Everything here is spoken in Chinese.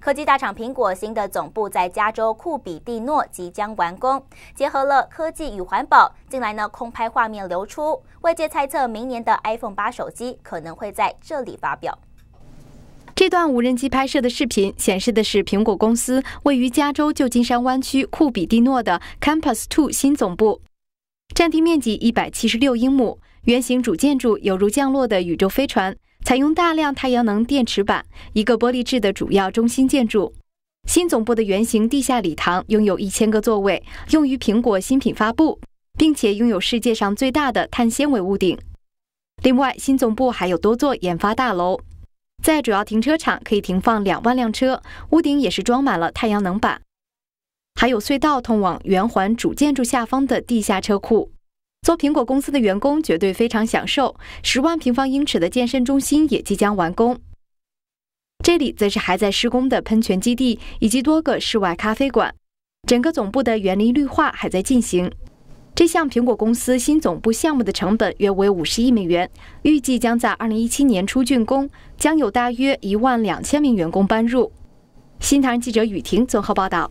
科技大厂苹果新的总部在加州库比蒂诺即将完工，结合了科技与环保。近来呢，空拍画面流出，外界猜测明年的 iPhone 八手机可能会在这里发表。这段无人机拍摄的视频显示的是苹果公司位于加州旧金山湾区库比蒂诺的 Campus Two 新总部，占地面积一百七十六英亩，圆形主建筑犹如降落的宇宙飞船。采用大量太阳能电池板，一个玻璃制的主要中心建筑，新总部的圆形地下礼堂拥有一千个座位，用于苹果新品发布，并且拥有世界上最大的碳纤维屋顶。另外，新总部还有多座研发大楼，在主要停车场可以停放两万辆车，屋顶也是装满了太阳能板，还有隧道通往圆环主建筑下方的地下车库。做苹果公司的员工绝对非常享受。十万平方英尺的健身中心也即将完工。这里则是还在施工的喷泉基地以及多个室外咖啡馆。整个总部的园林绿化还在进行。这项苹果公司新总部项目的成本约为五十亿美元，预计将在二零一七年初竣工，将有大约一万两千名员工搬入。新唐记者雨婷综合报道。